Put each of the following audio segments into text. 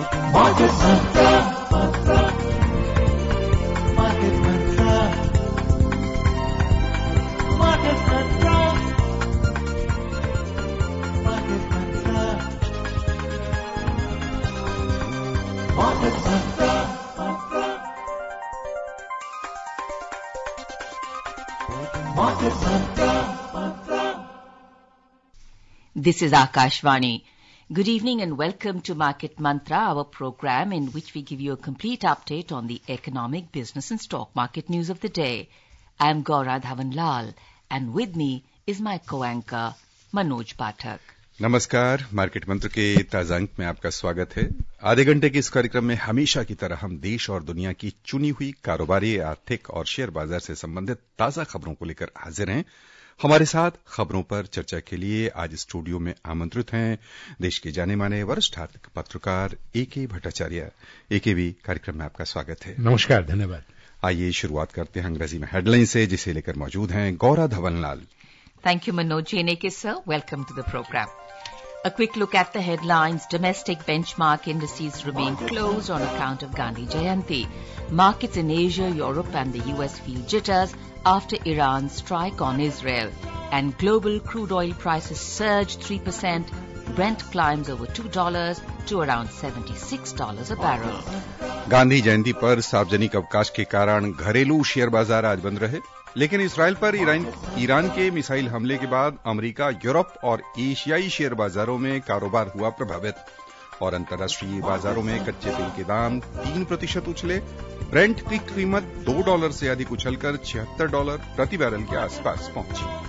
Market Mantra. Market Mantra. Market Mantra. Market Mantra. Market Mantra. Market Mantra. This is Akashvani. Good evening and welcome to Market Mantra, our program in which we give you a complete update on the economic, business and stock market news of the day. I'm Gaura Dhawanlal and with me is my co-anchor Manoj Pathak. नमस्कार market Mantra के ताजा अंक में आपका स्वागत है आधे घंटे के इस कार्यक्रम में हमेशा की तरह हम देश और दुनिया की चुनी हुई कारोबारी आर्थिक और शेयर बाजार से संबंधित ताजा खबरों को लेकर हाजिर हैं हमारे साथ खबरों पर चर्चा के लिए आज स्टूडियो में आमंत्रित हैं देश के जाने माने वरिष्ठ आर्थिक पत्रकार ए के भट्टाचार्य ए के भी कार्यक्रम में आपका स्वागत है नमस्कार धन्यवाद आइए शुरुआत करते हैं अंग्रेजी में हेडलाइन से जिसे लेकर मौजूद हैं गौरा धवनलाल थैंक यू मनोज जी ने के sir welcome to the program A quick look at the headlines. Domestic benchmark indices remain closed on account of Gandhi Jayanti. Markets in Asia, Europe, and the US feel jitters after Iran's strike on Israel and global crude oil prices surge 3%, Brent climbs over $2 to around $76 a barrel. Gandhi Jayanti पर सार्वजनिक अवकाश के कारण घरेलू share बाजार आज बंद रहे लेकिन इसराइल पर ईरान ईरान के मिसाइल हमले के बाद अमेरिका यूरोप और एशियाई शेयर बाजारों में कारोबार हुआ प्रभावित और अंतर्राष्ट्रीय बाजारों में कच्चे तेल के दाम तीन प्रतिशत उछले ब्रेंट की कीमत दो डॉलर से अधिक उछलकर छिहत्तर डॉलर प्रति बैरल के आसपास पहुंची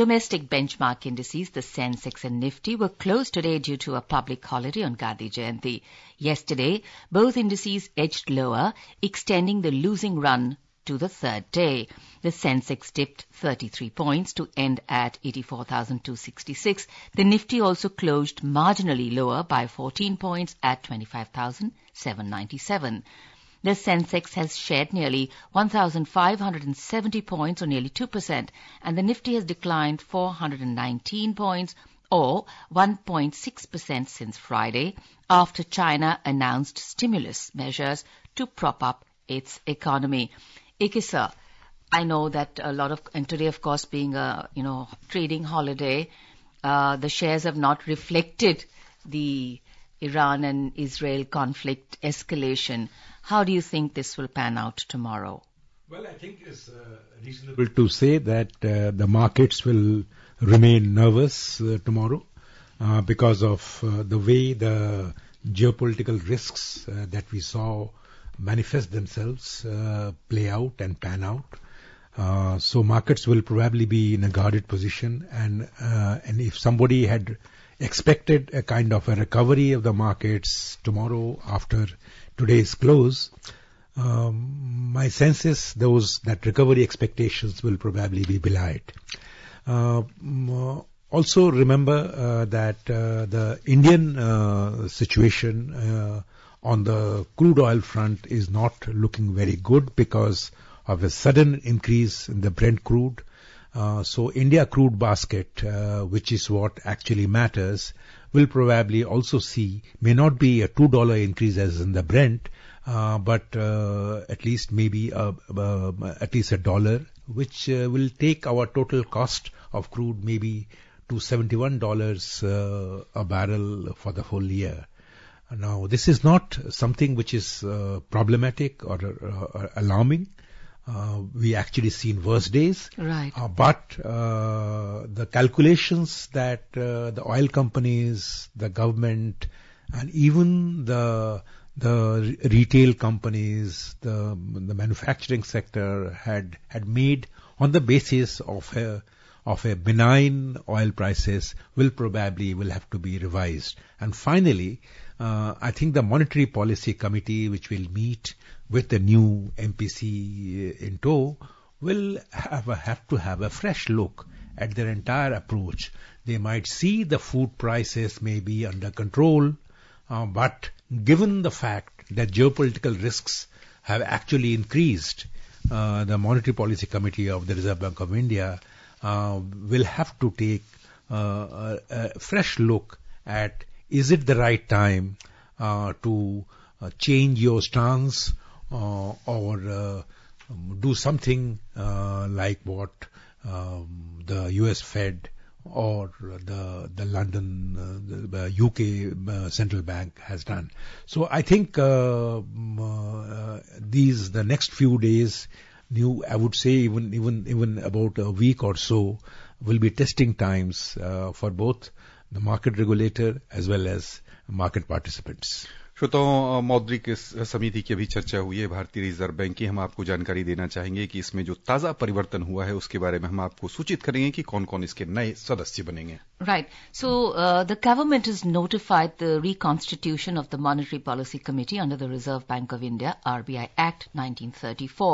Domestic benchmark indices, the Sensex and Nifty, were closed today due to a public holiday on Gandhi Jayanti. Yesterday, both indices edged lower, extending the losing run to the third day. The Sensex dipped 33 points to end at 84,266. The Nifty also closed marginally lower by 14 points at 25,797. The Sensex has shed nearly 1,570 points or nearly 2% and the Nifty has declined 419 points or 1.6% since Friday after China announced stimulus measures to prop up its economy. AK sir, uh, I know that a lot of, and today, of course, being a, you know, trading holiday, uh, the shares have not reflected the Iran and Israel conflict escalation. How do you think this will pan out tomorrow? Well, I think it's uh, reasonable to say that uh, the markets will remain nervous uh, tomorrow uh, because of the way the geopolitical risks that we saw manifest themselves, uh, play out and pan out. Uh, so markets will probably be in a guarded position, and uh, and if somebody had expected a kind of a recovery of the markets tomorrow after today's close, um, my sense is those that recovery expectations will probably be belied. Uh, also remember uh, that uh, the Indian situation on the crude oil front is not looking very good because of a sudden increase in the Brent crude. Uh, so India crude basket, uh, which is what actually matters, will probably also see may not be a two dollar increase as in the Brent, uh, but uh, at least maybe a, a, at least a dollar, which uh, will take our total cost of crude maybe to seventy one dollars uh, a barrel for the whole year. Now, this is not something which is uh, problematic or uh, alarming. Uh, we actually seen worse days. Right. Uh, but uh, the calculations that uh, the oil companies, the government, and even the the retail companies, the the manufacturing sector had had made on the basis of of a benign oil prices will probably will have to be revised. And finally, uh, I think the Monetary Policy Committee, which will meet with the new MPC uh, in tow, will have, a, have to have a fresh look at their entire approach. They might see the food prices may be under control, uh, but given the fact that geopolitical risks have actually increased, uh, the Monetary Policy Committee of the Reserve Bank of India uh, will have to take uh, a, a, fresh look at is it the right time uh, to change your stance or do something like what um, the US Fed or the the London uh, the UK uh, central bank has done. So I think uh, these the next few days new, I would say even, even, even about a week or so will be testing times uh, for both the market regulator as well as market participants. श्रोताओं मौद्रिक समिति की अभी चर्चा हुई है भारतीय reserve bank की हम आपको जानकारी देना चाहेंगे कि इसमें जो ताजा परिवर्तन हुआ है उसके बारे में हम आपको सूचित करेंगे कि कौन कौन इसके नए सदस्य बनेंगे Right. So uh, the government has notified the reconstitution of the Monetary Policy Committee under the Reserve Bank of India RBI Act 1934.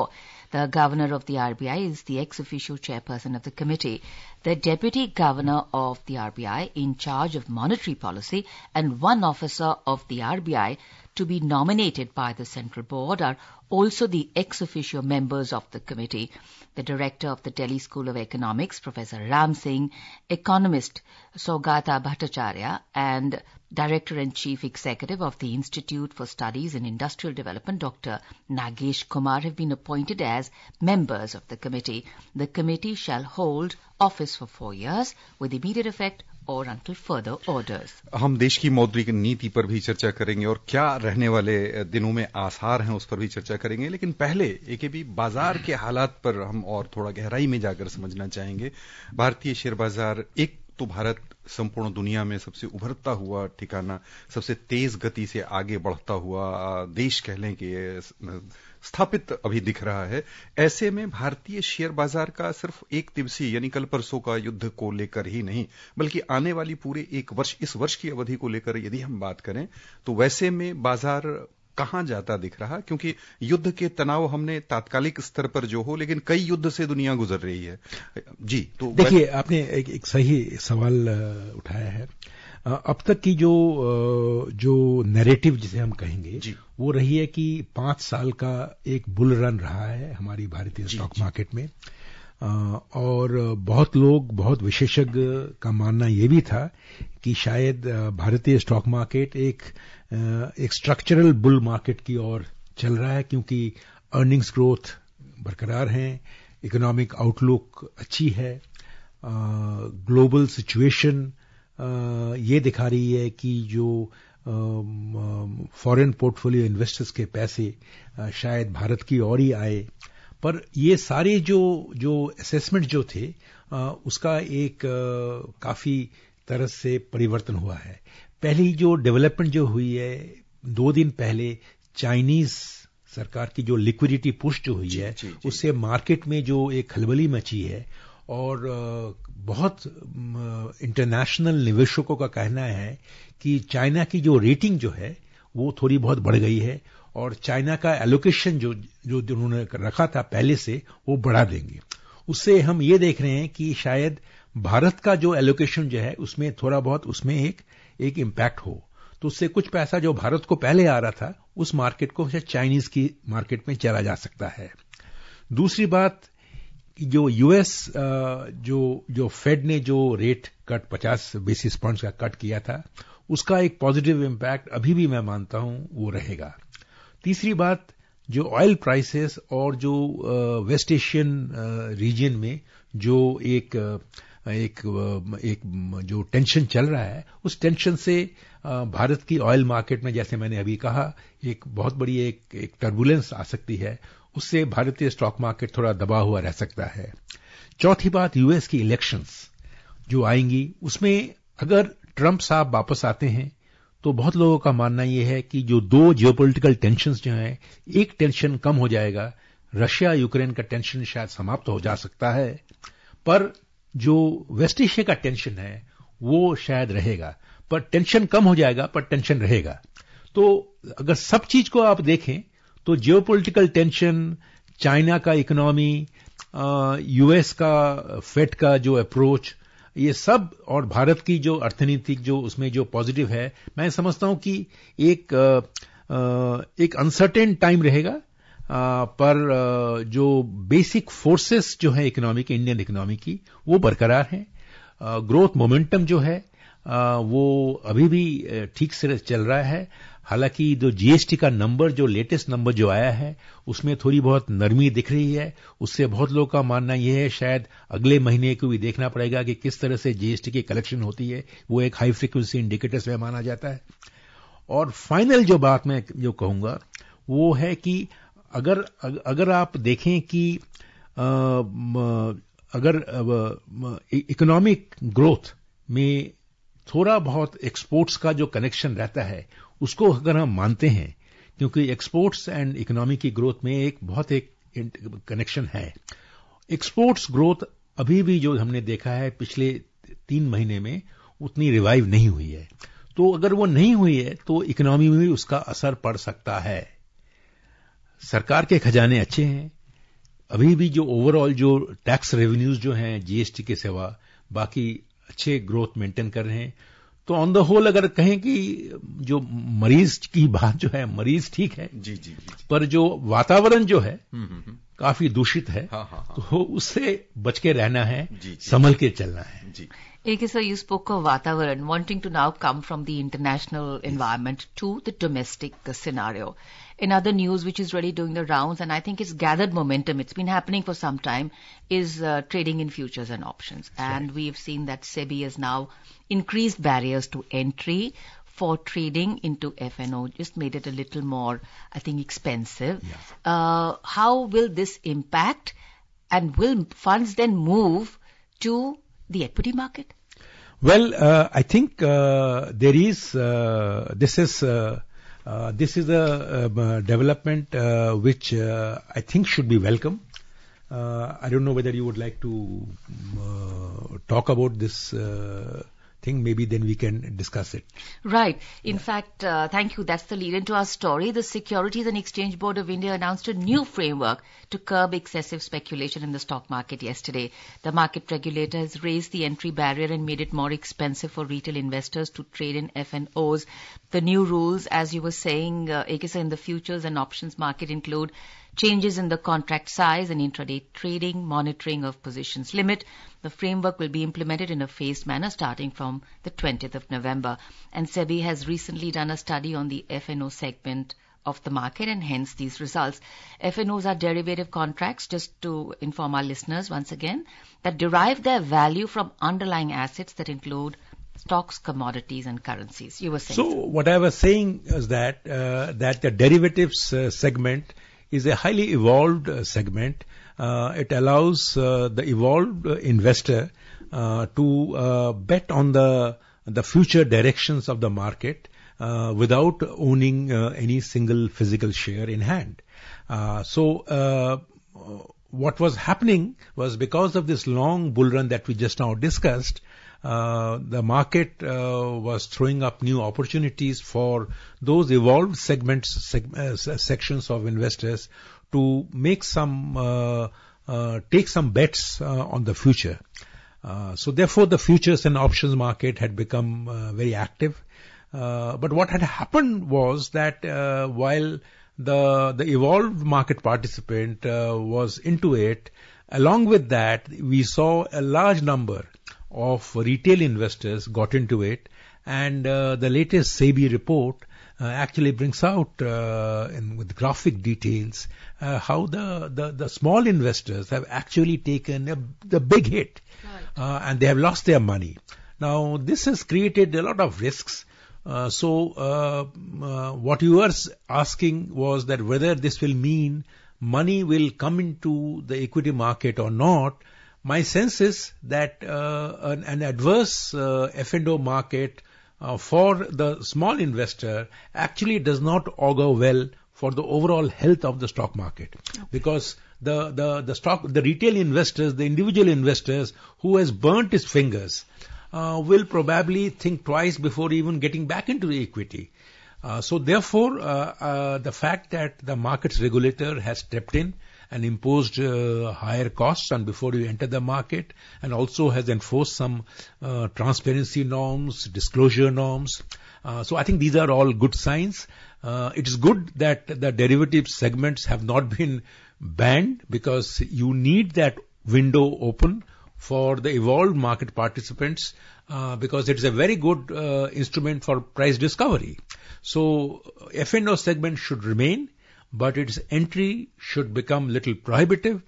The governor of the RBI is the ex officio chairperson of the committee. The deputy governor of the RBI in charge of monetary policy and one officer of the RBI to be nominated by the central board are also the ex officio members of the committee. The director of the Delhi School of Economics, Professor Ram Singh, economist Sogata Bhattacharya and Director and Chief Executive of the Institute for Studies in Industrial Development, Dr. Nagesh Kumar, have been appointed as members of the committee. The committee shall hold office for four years with immediate effect और until further orders हम देश की मौद्रिक नीति पर भी चर्चा करेंगे और क्या रहने वाले दिनों में आसार हैं उस पर भी चर्चा करेंगे लेकिन पहले एकेबी बाजार के हालात पर हम और थोड़ा गहराई में जाकर समझना चाहेंगे भारतीय शेयर बाजार एक तो भारत संपूर्ण दुनिया में सबसे उभरता हुआ ठिकाना सबसे तेज गति से आगे बढ़ता हुआ देश कह लें कि स्थापित अभी दिख रहा है ऐसे में भारतीय शेयर बाजार का सिर्फ एक दिवसीय यानी कल परसों का युद्ध को लेकर ही नहीं बल्कि आने वाली पूरे एक वर्ष इस वर्ष की अवधि को लेकर यदि हम बात करें तो वैसे में बाजार कहां जाता दिख रहा क्योंकि युद्ध के तनाव हमने तात्कालिक स्तर पर जो हो लेकिन कई युद्ध से दुनिया गुजर रही है जी तो देखिए आपने एक, एक सही सवाल उठाया है अब तक की जो जो नैरेटिव जिसे हम कहेंगे वो रही है कि पांच साल का एक बुल रन रहा है हमारी भारतीय स्टॉक मार्केट में और बहुत लोग बहुत विशेषज्ञ का मानना ये भी था कि शायद भारतीय स्टॉक मार्केट एक एक स्ट्रक्चरल बुल मार्केट की ओर चल रहा है क्योंकि अर्निंग्स ग्रोथ बरकरार है इकोनॉमिक आउटलुक अच्छी है ग्लोबल सिचुएशन ये दिखा रही है कि जो फॉरेन पोर्टफोलियो इन्वेस्टर्स के पैसे आ, शायद भारत की ओर ही आए पर ये सारे जो जो असेसमेंट जो थे आ, उसका एक आ, काफी तरह से परिवर्तन हुआ है पहली जो डेवलपमेंट जो हुई है दो दिन पहले चाइनीज सरकार की जो लिक्विडिटी पुष्ट जो हुई जी, है जी, जी, उससे मार्केट में जो एक खलबली मची है और बहुत इंटरनेशनल निवेशकों का कहना है कि चाइना की जो रेटिंग जो है वो थोड़ी बहुत बढ़ गई है और चाइना का एलोकेशन जो जो उन्होंने रखा था पहले से वो बढ़ा देंगे उससे हम ये देख रहे हैं कि शायद भारत का जो एलोकेशन जो है उसमें थोड़ा बहुत उसमें एक एक इम्पैक्ट हो तो उससे कुछ पैसा जो भारत को पहले आ रहा था उस मार्केट को चाइनीज की मार्केट में चला जा सकता है दूसरी बात जो यूएस जो जो फेड ने जो रेट कट 50 बेसिस पॉइंट्स का कट किया था उसका एक पॉजिटिव इम्पैक्ट अभी भी मैं मानता हूं वो रहेगा तीसरी बात जो ऑयल प्राइसेस और जो वेस्ट एशियन रीजन में जो एक आ, एक एक जो टेंशन चल रहा है उस टेंशन से भारत की ऑयल मार्केट में जैसे मैंने अभी कहा एक बहुत बड़ी एक एक टर्बुलेंस आ सकती है उससे भारतीय स्टॉक मार्केट थोड़ा दबा हुआ रह सकता है चौथी बात यूएस की इलेक्शंस जो आएंगी उसमें अगर ट्रंप साहब वापस आते हैं तो बहुत लोगों का मानना यह है कि जो दो जियोपोलिटिकल टेंशन जो हैं एक टेंशन कम हो जाएगा रशिया यूक्रेन का टेंशन शायद समाप्त हो जा सकता है पर जो वेस्ट एशिया का टेंशन है वो शायद रहेगा पर टेंशन कम हो जाएगा पर टेंशन रहेगा तो अगर सब चीज को आप देखें तो जियोपॉलिटिकल टेंशन चाइना का इकोनॉमी यूएस का फेट का जो अप्रोच ये सब और भारत की जो अर्थनीतिक जो उसमें जो पॉजिटिव है मैं समझता हूं कि एक आ, एक अनसर्टेन टाइम रहेगा पर जो बेसिक फोर्सेस जो है इकोनॉमी की इंडियन इकोनॉमी की वो बरकरार हैं ग्रोथ मोमेंटम जो है वो अभी भी ठीक से चल रहा है हालांकि जो जीएसटी का नंबर जो लेटेस्ट नंबर जो आया है उसमें थोड़ी बहुत नरमी दिख रही है उससे बहुत लोगों का मानना यह है शायद अगले महीने को भी देखना पड़ेगा कि किस तरह से जीएसटी की कलेक्शन होती है वो एक हाई फ्रिक्वेंसी इंडिकेटर्स में माना जाता है और फाइनल जो बात मैं जो कहूंगा वो है कि अगर अगर आप देखें कि अगर इकोनॉमिक ग्रोथ में थोड़ा बहुत एक्सपोर्ट्स का जो कनेक्शन रहता है उसको अगर हम मानते हैं क्योंकि एक्सपोर्ट्स एंड इकोनॉमी की ग्रोथ में एक बहुत एक कनेक्शन है एक्सपोर्ट्स ग्रोथ अभी भी जो हमने देखा है पिछले तीन महीने में उतनी रिवाइव नहीं हुई है तो अगर वो नहीं हुई है तो इकोनॉमी में भी उसका असर पड़ सकता है सरकार के खजाने अच्छे हैं अभी भी जो ओवरऑल जो टैक्स रेवेन्यूज जो हैं जीएसटी के सेवा बाकी अच्छे ग्रोथ मेंटेन कर रहे हैं तो ऑन द होल अगर कहें कि जो मरीज की बात जो है मरीज ठीक है जी जी, जी। पर जो वातावरण जो है हम्म, हम्म, हम्म। काफी दूषित है हा, हा, हा। तो उससे बच के रहना है संभल के चलना है जी Okay, so you spoke of Vatavaran, wanting to now come the the international environment to the domestic in other news which is really doing the rounds and I think it's gathered momentum, it's been happening for some time, is uh, trading in futures and options. And we've seen that SEBI has now increased barriers to entry for trading into FNO, just made it a little more, I think, expensive. Yeah. Uh, how will this impact and will funds then move to the equity market? Well, uh, I think uh, there is, uh, this is uh, uh, this is a um, uh, development uh, which uh, I think should be welcome. I don't know whether you would like to talk about this thing, maybe then we can discuss it. Right. In yeah. fact, uh, thank you. That's the lead into our story. The Securities and Exchange Board of India announced a new framework to curb excessive speculation in the stock market yesterday. The market regulator has raised the entry barrier and made it more expensive for retail investors to trade in FNOs. os The new rules, as you were saying, uh, Ekisa, in the futures and options market include changes in the contract size and intraday trading, monitoring of positions limit. The framework will be implemented in a phased manner starting from the 20th of November. And SEBI has recently done a study on the FNO segment of the market and hence these results. FNOs are derivative contracts, just to inform our listeners once again, that derive their value from underlying assets that include stocks, commodities, and currencies. You were saying so. What I was saying is that uh, that the derivatives uh, segment is a highly evolved uh, segment. Uh, it allows uh, the evolved uh, investor uh, to bet on the the future directions of the market without owning any single physical share in hand. so what was happening was because of this long bull run that we just now discussed, uh, the market uh, was throwing up new opportunities for those evolved segments, seg- uh, sections of investors to make some, uh, uh, take some bets uh, on the future. so therefore the futures and options market had become very active. but what had happened was that while the the evolved market participant uh, was into it. Along with that, we saw a large number of retail investors got into it. And uh, the latest SEBI report uh, actually brings out uh, in, with graphic details uh, how the, the, the, small investors have actually taken a, the big hit right. Uh, and they have lost their money. Now, this has created a lot of risks. Uh, so, uh, what you were asking was that whether this will mean money will come into the equity market or not. My sense is that uh, an, an, adverse uh, F&O market uh, for the small investor actually does not augur well for the overall health of the stock market okay. because the, the, the stock the retail investors the individual investors who has burnt his fingers uh, will probably think twice before even getting back into the equity uh, so therefore uh, the fact that the markets regulator has stepped in and imposed uh, higher costs and before you enter the market and also has enforced some uh, transparency norms, disclosure norms. Uh, so I think these are all good signs. Uh, it is good that the derivative segments have not been banned because you need that window open for the evolved market participants uh, because it is a very good uh, instrument for price discovery. So F&O segment should remain but its entry should become little prohibitive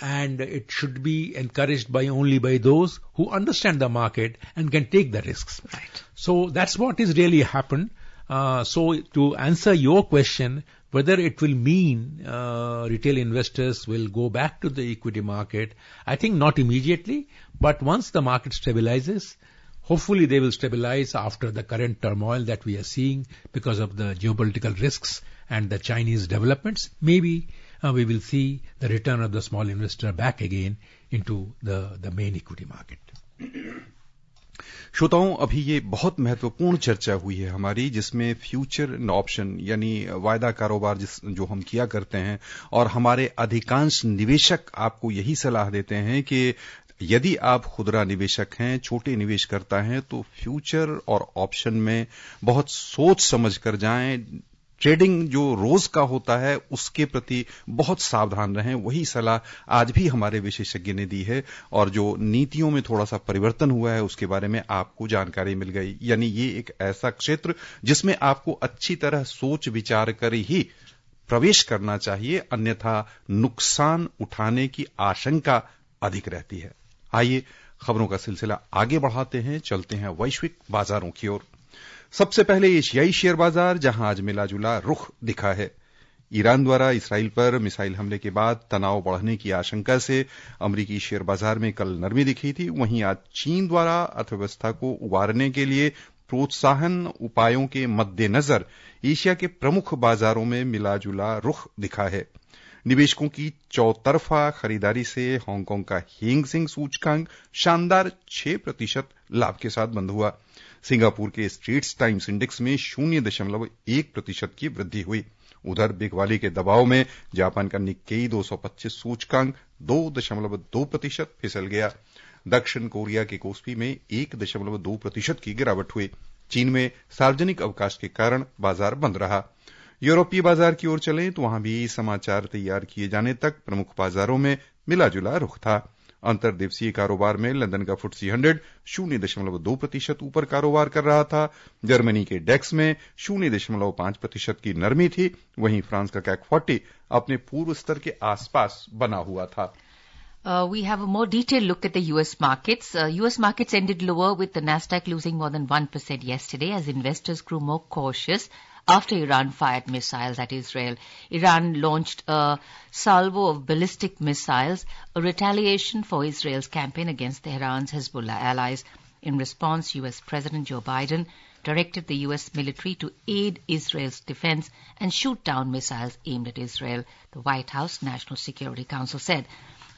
and it should be encouraged by only by those who understand the market and can take the risks. Right. So that's what has really happened. Uh, so to answer your question, whether it will mean uh, retail investors will go back to the equity market, I think not immediately, but once the market stabilizes, hopefully they will stabilize after the current turmoil that we are seeing because of the geopolitical risks and the Chinese developments, maybe uh, we will see the return of the small investor back again into the, the main equity market. श्रोताओं अभी ये बहुत महत्वपूर्ण चर्चा हुई है हमारी जिसमें फ्यूचर ऑप्शन यानी वायदा कारोबार जिस जो हम किया करते हैं और हमारे अधिकांश निवेशक आपको यही सलाह देते हैं कि यदि आप खुदरा निवेशक हैं छोटे निवेश करता है तो फ्यूचर और ऑप्शन में बहुत सोच समझ कर जाएं ट्रेडिंग जो रोज का होता है उसके प्रति बहुत सावधान रहें वही सलाह आज भी हमारे विशेषज्ञ ने दी है और जो नीतियों में थोड़ा सा परिवर्तन हुआ है उसके बारे में आपको जानकारी मिल गई यानी ये एक ऐसा क्षेत्र जिसमें आपको अच्छी तरह सोच विचार कर ही प्रवेश करना चाहिए अन्यथा नुकसान उठाने की आशंका अधिक रहती है आइए खबरों का सिलसिला आगे बढ़ाते हैं चलते हैं वैश्विक बाजारों की ओर सबसे पहले एशियाई शेयर बाजार जहां आज मिलाजुला रुख दिखा है ईरान द्वारा इसराइल पर मिसाइल हमले के बाद तनाव बढ़ने की आशंका से अमरीकी शेयर बाजार में कल नरमी दिखी थी वहीं आज चीन द्वारा अर्थव्यवस्था को उबारने के लिए प्रोत्साहन उपायों के मद्देनजर एशिया के प्रमुख बाजारों में मिलाजुला रुख दिखा है निवेशकों की चौतरफा खरीदारी से हांगकांग का हेंगसिंग सूचकांक शानदार 6 प्रतिशत लाभ के साथ बंद हुआ सिंगापुर के स्ट्रीट्स टाइम्स इंडेक्स में शून्य दशमलव एक प्रतिशत की वृद्धि हुई उधर बिगवाली के दबाव में जापान का निक्केई 225 सूचकांक दो दशमलव दो प्रतिशत फिसल गया दक्षिण कोरिया के कोस्पी में एक दशमलव दो प्रतिशत की गिरावट हुई चीन में सार्वजनिक अवकाश के कारण बाजार बंद रहा यूरोपीय बाजार की ओर चलें तो वहां भी समाचार तैयार किए जाने तक प्रमुख बाजारों में मिला जुला रुख था अंतर दिवसीय कारोबार में लंदन का फुटसी हंड्रेड शून्य दशमलव दो प्रतिशत ऊपर कारोबार कर रहा था जर्मनी के डेक्स में शून्य दशमलव पांच प्रतिशत की नरमी थी वहीं फ्रांस का कैक फोर्टी अपने पूर्व स्तर के आसपास बना हुआ था Uh, we have a more detailed look at the U.S. markets. Uh, U.S. markets ended lower with the Nasdaq losing more than 1% yesterday as investors grew more cautious after Iran fired missiles at Israel. Iran launched a salvo of ballistic missiles, a retaliation for Israel's campaign against Tehran's Hezbollah allies. In response, U.S. President Joe Biden directed the U.S. military to aid Israel's defense and shoot down missiles aimed at Israel, the White House National Security Council said.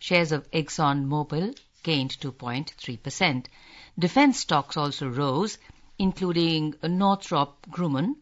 Shares of ExxonMobil gained 2.3%. Defense stocks also rose, including Northrop Grumman,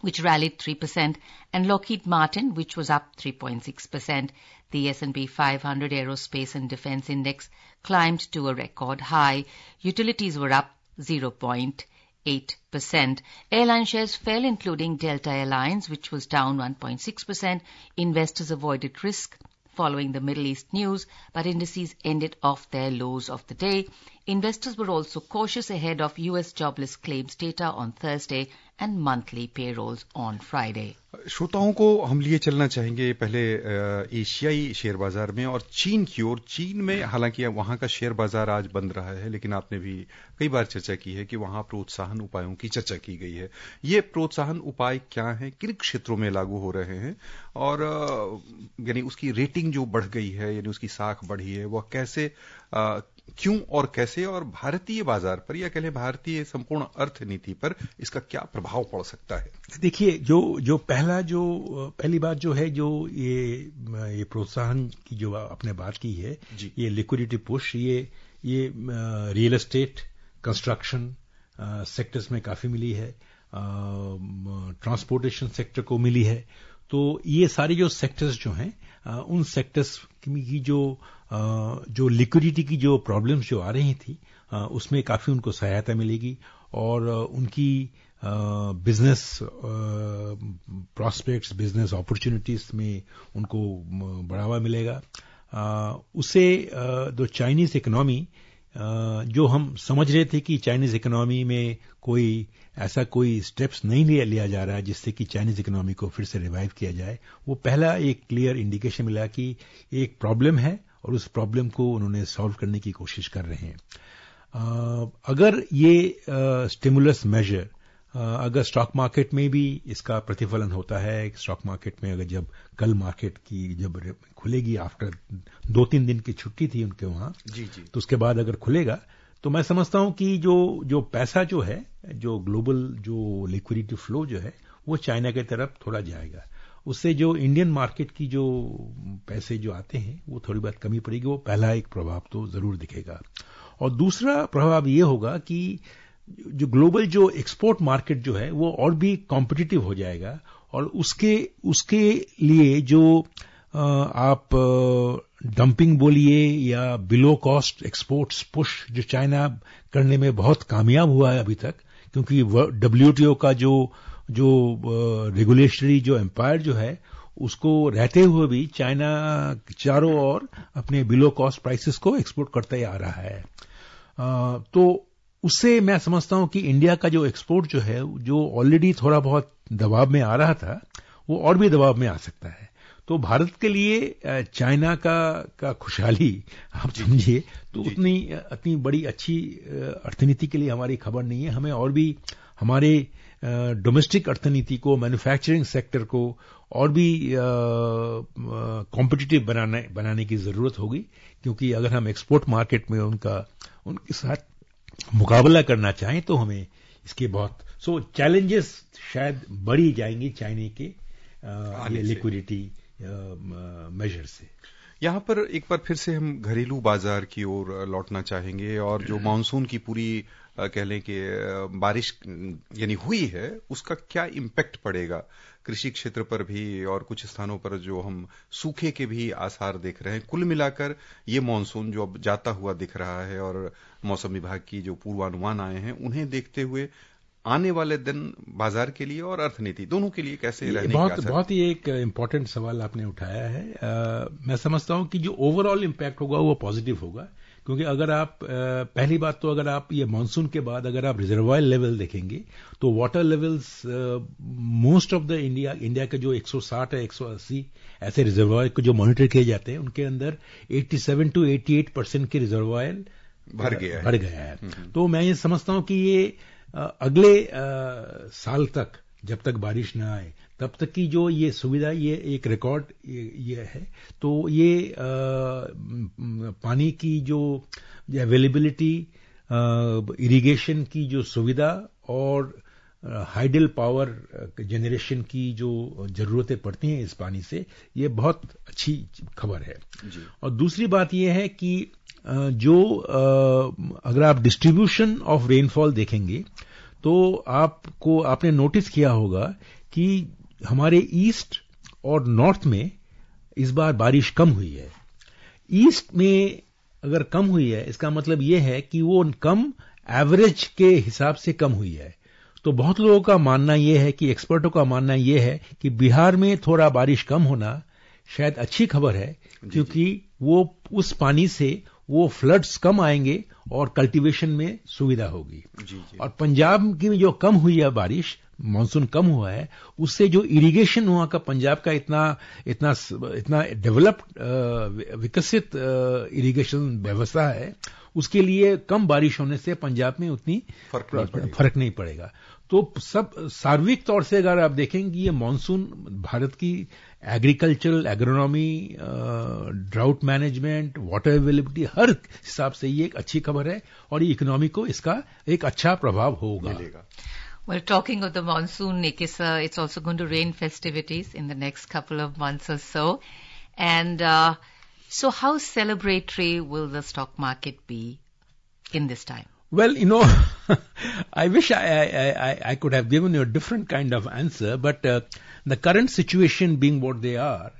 which rallied 3%, and Lockheed Martin, which was up 3.6%. The S&P 500 Aerospace and Defense Index climbed to a record high. Utilities were up 0.8%. Airline shares fell, including Delta Airlines, which was down 1.6%. Investors avoided risk following the Middle East news, but indices ended off their lows of the day. Investors were also cautious ahead of US jobless claims data on Thursday and monthly payrolls on Friday श्रोताओं को हम लिए चलना चाहेंगे पहले एशियाई share बाजार में और चीन की ओर चीन में हालांकि वहां का शेयर बाजार आज बंद रहा है लेकिन आपने भी कई बार चर्चा की है कि वहां प्रोत्साहन उपायों की चर्चा की गई है ये प्रोत्साहन उपाय क्या हैं किन क्षेत्रों में लागू हो रहे हैं और यानी उसकी रेटिंग जो बढ़ गई है यानी उसकी साख बढ़ी है वह कैसे क्यों और कैसे और भारतीय बाजार पर या कहें भारतीय संपूर्ण अर्थनीति पर इसका क्या प्रभाव पड़ सकता है देखिए जो जो पहला जो पहली बात जो है जो ये ये प्रोत्साहन की जो आपने बात की है ये लिक्विडिटी पुश ये ये रियल एस्टेट कंस्ट्रक्शन सेक्टर्स में काफी मिली है ट्रांसपोर्टेशन सेक्टर को मिली है तो ये सारे जो सेक्टर्स जो हैं उन सेक्टर्स की जो जो लिक्विडिटी की जो प्रॉब्लम्स जो आ रही थी उसमें काफी उनको सहायता मिलेगी और उनकी बिजनेस प्रॉस्पेक्ट्स बिजनेस अपॉर्चुनिटीज में उनको बढ़ावा मिलेगा उसे जो चाइनीज इकोनॉमी जो हम समझ रहे थे कि चाइनीज इकोनॉमी में कोई ऐसा कोई स्टेप्स नहीं लिया लिया जा रहा है जिससे कि चाइनीज इकोनॉमी को फिर से रिवाइव किया जाए वो पहला एक क्लियर इंडिकेशन मिला कि एक प्रॉब्लम है और उस प्रॉब्लम को उन्होंने सॉल्व करने की कोशिश कर रहे हैं अगर ये स्टिमुलस मेजर अगर स्टॉक मार्केट में भी इसका प्रतिफलन होता है स्टॉक मार्केट में अगर जब कल मार्केट की जब खुलेगी आफ्टर दो तीन दिन की छुट्टी थी उनके वहां जी जी तो उसके बाद अगर खुलेगा तो मैं समझता हूं कि जो जो पैसा जो है जो ग्लोबल जो लिक्विडिटी फ्लो जो है वो चाइना की तरफ थोड़ा जाएगा उससे जो इंडियन मार्केट की जो पैसे जो आते हैं वो थोड़ी बहुत कमी पड़ेगी वो पहला एक प्रभाव तो जरूर दिखेगा और दूसरा प्रभाव ये होगा कि जो ग्लोबल जो एक्सपोर्ट मार्केट जो है वो और भी कॉम्पिटिटिव हो जाएगा और उसके उसके लिए जो आप डंपिंग बोलिए या बिलो कॉस्ट एक्सपोर्ट्स पुश जो चाइना करने में बहुत कामयाब हुआ है अभी तक क्योंकि डब्ल्यूटीओ का जो जो रेगुलेटरी जो एम्पायर जो है उसको रहते हुए भी चाइना चारों ओर अपने बिलो कॉस्ट प्राइसेस को एक्सपोर्ट करता ही आ रहा है तो उससे मैं समझता हूं कि इंडिया का जो एक्सपोर्ट जो है जो ऑलरेडी थोड़ा बहुत दबाव में आ रहा था वो और भी दबाव में आ सकता है तो भारत के लिए चाइना का का खुशहाली आप समझिए तो उतनी इतनी बड़ी अच्छी अर्थनीति के लिए हमारी खबर नहीं है हमें और भी हमारे डोमेस्टिक अर्थनीति को मैन्युफैक्चरिंग सेक्टर को और भी कॉम्पिटिटिव बनाने बनाने की जरूरत होगी क्योंकि अगर हम एक्सपोर्ट मार्केट में उनका उनके साथ मुकाबला करना चाहें तो हमें इसके बहुत सो so, चैलेंजेस शायद बढ़ी जाएंगी चाइने के लिक्विडिटी मेजर से यहां पर एक बार फिर से हम घरेलू बाजार की ओर लौटना चाहेंगे और जो मानसून की पूरी कह लें कि बारिश यानी हुई है उसका क्या इम्पैक्ट पड़ेगा कृषि क्षेत्र पर भी और कुछ स्थानों पर जो हम सूखे के भी आसार देख रहे हैं कुल मिलाकर ये मानसून जो अब जाता हुआ दिख रहा है और मौसम विभाग की जो पूर्वानुमान आए हैं उन्हें देखते हुए आने वाले दिन बाजार के लिए और अर्थनीति दोनों के लिए कैसे रहने बहुत बहुत ही एक इम्पोर्टेंट सवाल आपने उठाया है आ, मैं समझता हूं कि जो ओवरऑल इम्पैक्ट होगा वो पॉजिटिव होगा क्योंकि अगर आप पहली बात तो अगर आप ये मानसून के बाद अगर आप रिजर्वायर लेवल देखेंगे तो water levels most of the India India के जो 160 है 180 ऐसे रिजर्वायर को जो मॉनिटर किए जाते हैं उनके अंदर 87 टू 88 परसेंट के रिजर्वायर भर गया है भर गया है हम्म, हम्म। तो मैं ये समझता हूं कि ये अगले साल तक जब तक बारिश ना आए तब तक की जो ये सुविधा ये एक रिकॉर्ड ये, ये है तो ये आ, पानी की जो अवेलेबिलिटी इरिगेशन की जो सुविधा और हाइडल पावर जनरेशन की जो जरूरतें पड़ती हैं इस पानी से ये बहुत अच्छी खबर है और दूसरी बात यह है कि जो अगर आप डिस्ट्रीब्यूशन ऑफ रेनफॉल देखेंगे तो आपको आपने नोटिस किया होगा कि हमारे ईस्ट और नॉर्थ में इस बार बारिश कम हुई है ईस्ट में अगर कम हुई है इसका मतलब यह है कि वो कम एवरेज के हिसाब से कम हुई है तो बहुत लोगों का मानना यह है कि एक्सपर्टों का मानना यह है कि बिहार में थोड़ा बारिश कम होना शायद अच्छी खबर है क्योंकि वो उस पानी से वो फ्लड्स कम आएंगे और कल्टीवेशन में सुविधा होगी जी जी। और पंजाब की जो कम हुई है बारिश मानसून कम हुआ है उससे जो इरिगेशन हुआ का पंजाब का इतना इतना इतना डेवलप्ड विकसित इरिगेशन व्यवस्था है उसके लिए कम बारिश होने से पंजाब में उतनी फर्क नहीं, फर्क नहीं पड़ेगा तो सब सार्विक तौर से अगर आप देखेंगे ये मानसून भारत की agricultural agronomy drought management water availability हर हिसाब से ये एक अच्छी खबर है और इकोनॉमी को इसका एक अच्छा प्रभाव होगा Well, talking of the monsoon, Nikisa, it's also going to rain festivities in the next couple of months or so. And uh, so, how celebratory will the stock market be in this time? Well, you know, I wish I, I, I, could have given you a different kind of answer, but uh, the current situation being what they are,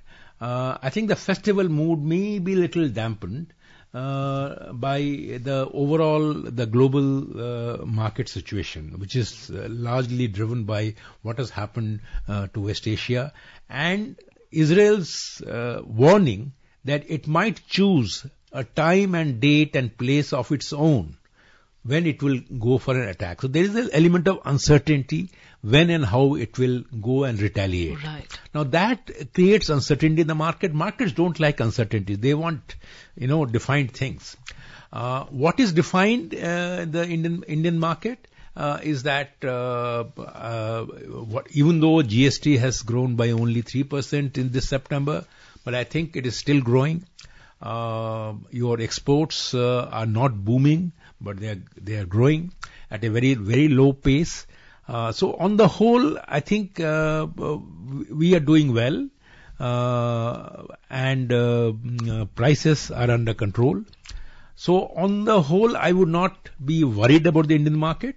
uh, I think the festival mood may be a little dampened uh, by the overall the global uh, market situation, which is uh, largely driven by what has happened uh, to West Asia and Israel's uh, warning that it might choose a time and date and place of its own when it will go for an attack. So there is an element of uncertainty when and how it will go and retaliate. Right. Now that creates uncertainty in the market. Markets don't like uncertainty. They want, you know, defined things. Uh, what is defined uh, the Indian Indian market? Uh, is that uh, uh, what, even though GST has grown by only 3% in this September, but I think it is still growing. Um, your exports uh, are not booming, but they are they are growing at a very very low pace. Uh, so on the whole, I think uh, we are doing well. Uh, and uh, mm, prices are under control. So on the whole, I would not be worried about the Indian market.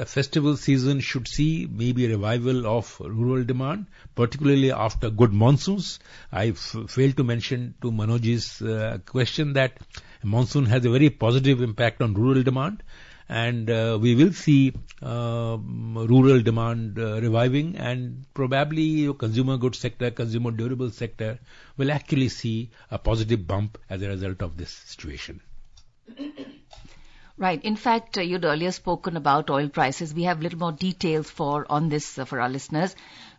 The festival season should see maybe a revival of rural demand, particularly after good monsoons. I failed to mention to Manoj's uh, question that monsoon has a very positive impact on rural demand and uh, we will see uh, rural demand uh, reviving and probably your consumer goods sector, consumer durable sector will actually see a positive bump as a result of this situation. Right. In fact, uh, you'd earlier spoken about oil prices. We have a little more details for on this uh, for our listeners.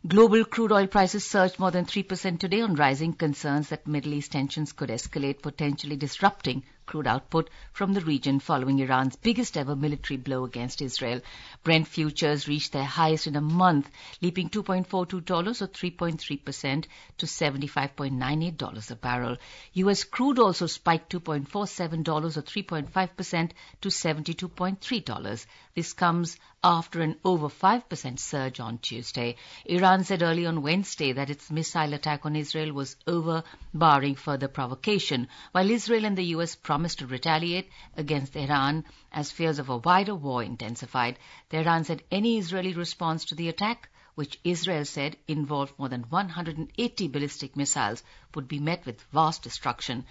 Global crude oil prices surged more than 3% today on rising concerns that Middle East tensions could escalate, potentially disrupting crude output from the region following Iran's biggest ever military blow against Israel. Brent futures reached their highest in a month, leaping $2.42 or 3.3% to $75.98 a barrel. US crude also spiked $2.47 or 3.5% to $72.3. This comes after an over 5% surge on Tuesday. Iran said early on Wednesday that its missile attack on Israel was over, barring further provocation, while Israel and the US promised promised to retaliate against Iran as fears of a wider war intensified. Tehran said any Israeli response to the attack, which Israel said involved more than 180 ballistic missiles, would be met with vast destruction.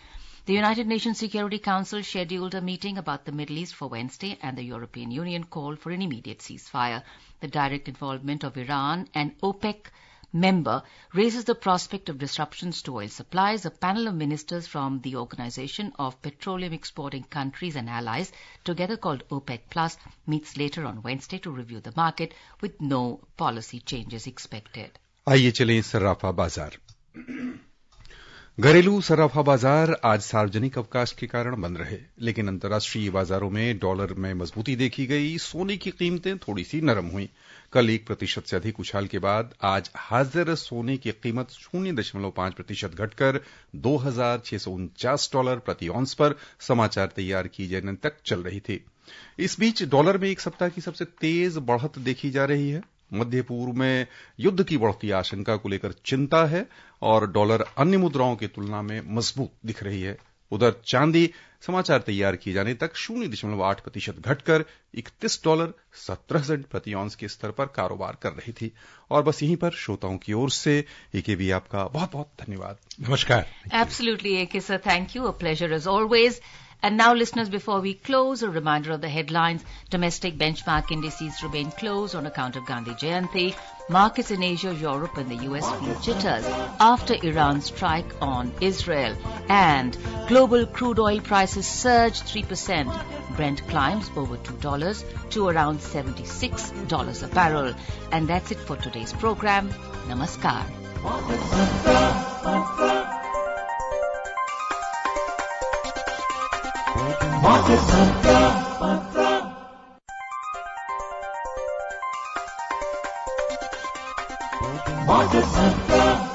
The United Nations Security Council scheduled a meeting about the Middle East for Wednesday, and the European Union called for an immediate ceasefire. The direct involvement of Iran and OPEC member raises the prospect of disruptions to oil supplies, a panel of ministers from the Organization of Petroleum Exporting Countries and Allies, together called OPEC Plus, meets later on Wednesday to review the market with no policy changes expected. घरेलू सराफा बाजार आज सार्वजनिक अवकाश के कारण बंद रहे लेकिन अंतर्राष्ट्रीय बाजारों में डॉलर में मजबूती देखी गई सोने की कीमतें थोड़ी सी नरम हुई कल एक प्रतिशत से अधिक उछाल के बाद आज हाजिर सोने की कीमत शून्य दशमलव पांच प्रतिशत घटकर दो हजार छह सौ उनचास डॉलर प्रति औंस पर समाचार तैयार किए जाने तक चल रही थी इस बीच डॉलर में एक सप्ताह की सबसे तेज बढ़त देखी जा रही है मध्य पूर्व में युद्ध की बढ़ती आशंका को लेकर चिंता है और डॉलर अन्य मुद्राओं की तुलना में मजबूत दिख रही है उधर चांदी समाचार तैयार किए जाने तक शून्य दशमलव आठ प्रतिशत घटकर इकतीस डॉलर सत्रह सेंट प्रति ऑंस के स्तर पर कारोबार कर रही थी और बस यहीं पर श्रोताओं की ओर से एके भी आपका बहुत बहुत धन्यवाद नमस्कार absolutely AK sir thank you a pleasure is always And now, listeners, before we close, a reminder of the headlines. Domestic benchmark indices remain closed on account of Gandhi Jayanti. Markets in Asia, Europe and the US feel jitters after Iran's strike on Israel. And global crude oil prices surge 3%. Brent climbs over $2 to around $76 a barrel. And that's it for today's program. Namaskar. Matra, Matra, Matra. Matra,